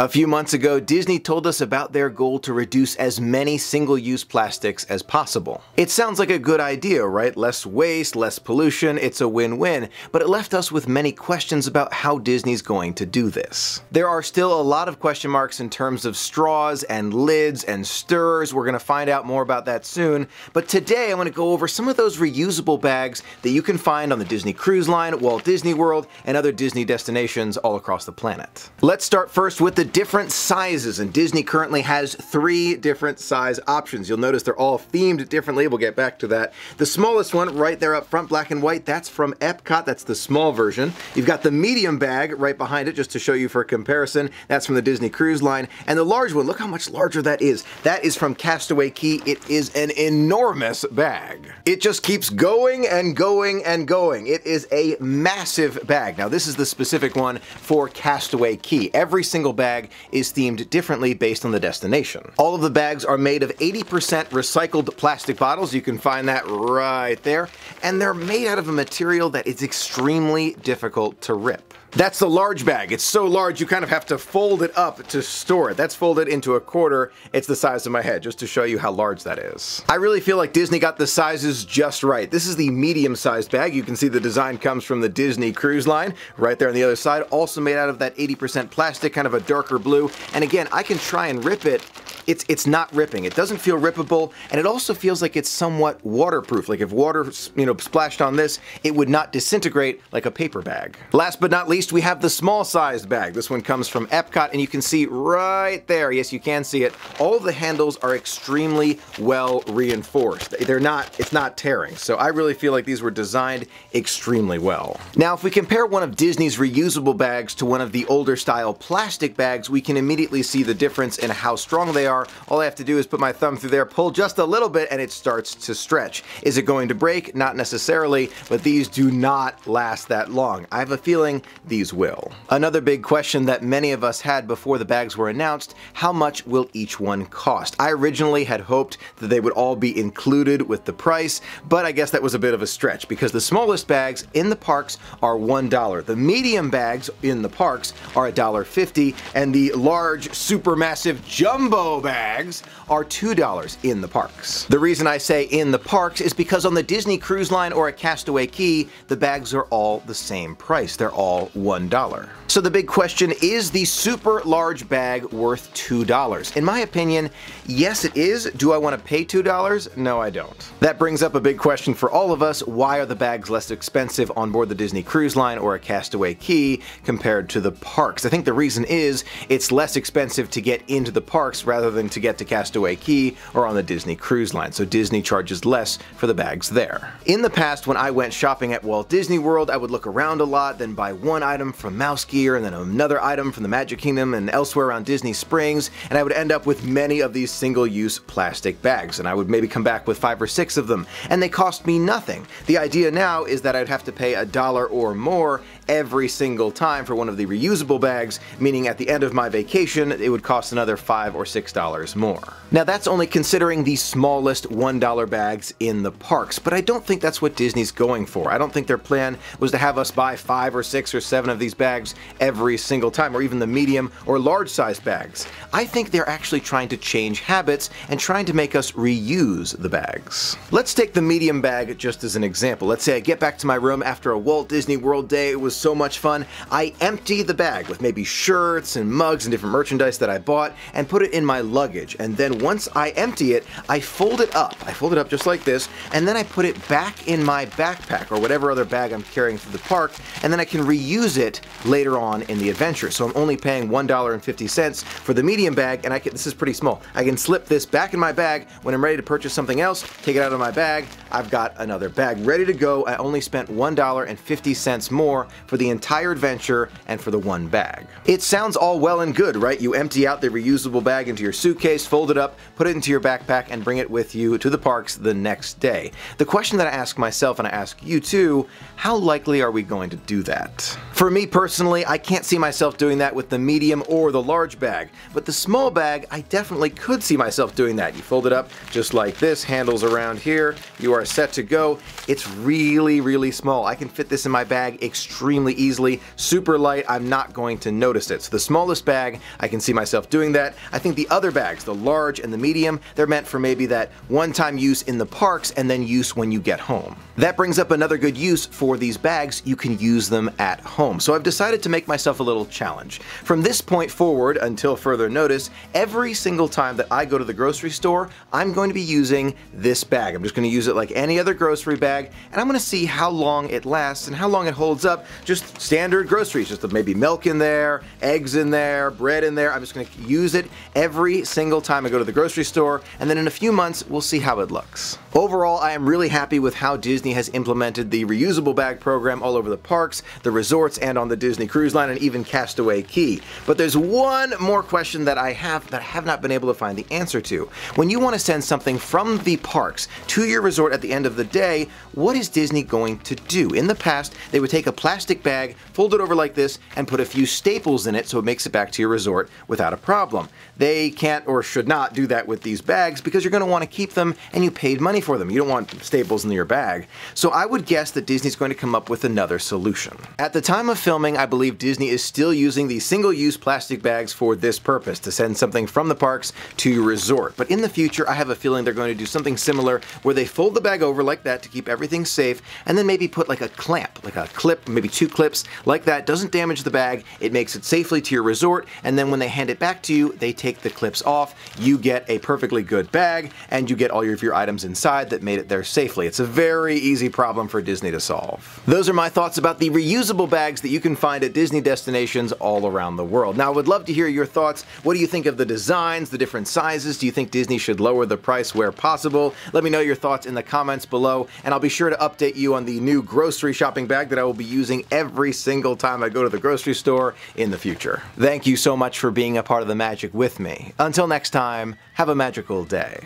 A few months ago, Disney told us about their goal to reduce as many single-use plastics as possible. It sounds like a good idea, right? Less waste, less pollution, it's a win-win, but it left us with many questions about how Disney's going to do this. There are still a lot of question marks in terms of straws and lids and stirrers, we're gonna find out more about that soon, but today I wanna go over some of those reusable bags that you can find on the Disney Cruise Line, Walt Disney World, and other Disney destinations all across the planet. Let's start first with the different sizes, and Disney currently has three different size options. You'll notice they're all themed differently. We'll get back to that. The smallest one right there up front, black and white, that's from Epcot. That's the small version. You've got the medium bag right behind it, just to show you for comparison. That's from the Disney Cruise Line. And the large one, look how much larger that is. That is from Castaway Key. It is an enormous bag. It just keeps going and going and going. It is a massive bag. Now, this is the specific one for Castaway Key. Every single bag bag is themed differently based on the destination. All of the bags are made of 80% recycled plastic bottles. You can find that right there. And they're made out of a material that is extremely difficult to rip. That's the large bag. It's so large you kind of have to fold it up to store it. That's folded into a quarter. It's the size of my head, just to show you how large that is. I really feel like Disney got the sizes just right. This is the medium-sized bag. You can see the design comes from the Disney Cruise Line right there on the other side, also made out of that 80% plastic, kind of a darker blue. And again, I can try and rip it it's it's not ripping. It doesn't feel rippable, and it also feels like it's somewhat waterproof. Like if water, you know, splashed on this, it would not disintegrate like a paper bag. Last but not least, we have the small sized bag. This one comes from Epcot, and you can see right there, yes, you can see it, all the handles are extremely well reinforced. They're not, it's not tearing. So I really feel like these were designed extremely well. Now, if we compare one of Disney's reusable bags to one of the older style plastic bags, we can immediately see the difference in how strong they are bar, all I have to do is put my thumb through there, pull just a little bit, and it starts to stretch. Is it going to break? Not necessarily, but these do not last that long. I have a feeling these will. Another big question that many of us had before the bags were announced, how much will each one cost? I originally had hoped that they would all be included with the price, but I guess that was a bit of a stretch because the smallest bags in the parks are $1. The medium bags in the parks are $1.50, and the large, supermassive jumbo bags bags are $2 in the parks. The reason I say in the parks is because on the Disney Cruise Line or a Castaway Key, the bags are all the same price. They're all $1. So the big question, is the super large bag worth $2? In my opinion, yes it is. Do I want to pay $2? No, I don't. That brings up a big question for all of us. Why are the bags less expensive on board the Disney Cruise Line or a Castaway Key compared to the parks? I think the reason is it's less expensive to get into the parks rather than than to get to Castaway Key or on the Disney Cruise Line, so Disney charges less for the bags there. In the past, when I went shopping at Walt Disney World, I would look around a lot, then buy one item from Mouse Gear and then another item from the Magic Kingdom and elsewhere around Disney Springs, and I would end up with many of these single-use plastic bags, and I would maybe come back with five or six of them, and they cost me nothing. The idea now is that I'd have to pay a dollar or more every single time for one of the reusable bags, meaning at the end of my vacation, it would cost another five or six dollars more. Now that's only considering the smallest $1 bags in the parks, but I don't think that's what Disney's going for. I don't think their plan was to have us buy five or six or seven of these bags every single time, or even the medium or large size bags. I think they're actually trying to change habits and trying to make us reuse the bags. Let's take the medium bag just as an example. Let's say I get back to my room after a Walt Disney World day, it was so much fun, I empty the bag with maybe shirts and mugs and different merchandise that I bought and put it in my luggage. And then once I empty it, I fold it up. I fold it up just like this, and then I put it back in my backpack or whatever other bag I'm carrying through the park, and then I can reuse it later on in the adventure. So I'm only paying $1.50 for the medium bag, and I can, this is pretty small. I can slip this back in my bag when I'm ready to purchase something else, take it out of my bag, I've got another bag ready to go. I only spent $1.50 more for the entire adventure and for the one bag. It sounds all well and good, right? You empty out the reusable bag into your suitcase, fold it up, put it into your backpack, and bring it with you to the parks the next day. The question that I ask myself and I ask you too, how likely are we going to do that? For me personally, I can't see myself doing that with the medium or the large bag, but the small bag, I definitely could see myself doing that. You fold it up just like this, handles around here, you are set to go. It's really, really small. I can fit this in my bag extremely extremely easily. Super light, I'm not going to notice it. So the smallest bag, I can see myself doing that. I think the other bags, the large and the medium, they're meant for maybe that one-time use in the parks and then use when you get home. That brings up another good use for these bags. You can use them at home. So I've decided to make myself a little challenge. From this point forward, until further notice, every single time that I go to the grocery store, I'm going to be using this bag. I'm just gonna use it like any other grocery bag, and I'm gonna see how long it lasts and how long it holds up just standard groceries, just maybe milk in there, eggs in there, bread in there. I'm just gonna use it every single time I go to the grocery store, and then in a few months, we'll see how it looks. Overall, I am really happy with how Disney has implemented the reusable bag program all over the parks, the resorts, and on the Disney Cruise Line, and even Castaway Key. But there's one more question that I have that I have not been able to find the answer to. When you wanna send something from the parks to your resort at the end of the day, what is Disney going to do? In the past, they would take a plastic plastic bag, fold it over like this, and put a few staples in it so it makes it back to your resort without a problem. They can't or should not do that with these bags because you're going to want to keep them and you paid money for them. You don't want staples in your bag. So I would guess that Disney's going to come up with another solution. At the time of filming, I believe Disney is still using the single-use plastic bags for this purpose, to send something from the parks to your resort. But in the future, I have a feeling they're going to do something similar where they fold the bag over like that to keep everything safe and then maybe put like a clamp, like a clip, maybe two clips like that doesn't damage the bag, it makes it safely to your resort, and then when they hand it back to you, they take the clips off, you get a perfectly good bag, and you get all of your items inside that made it there safely. It's a very easy problem for Disney to solve. Those are my thoughts about the reusable bags that you can find at Disney destinations all around the world. Now, I would love to hear your thoughts. What do you think of the designs, the different sizes? Do you think Disney should lower the price where possible? Let me know your thoughts in the comments below, and I'll be sure to update you on the new grocery shopping bag that I will be using every single time I go to the grocery store in the future. Thank you so much for being a part of the magic with me. Until next time, have a magical day.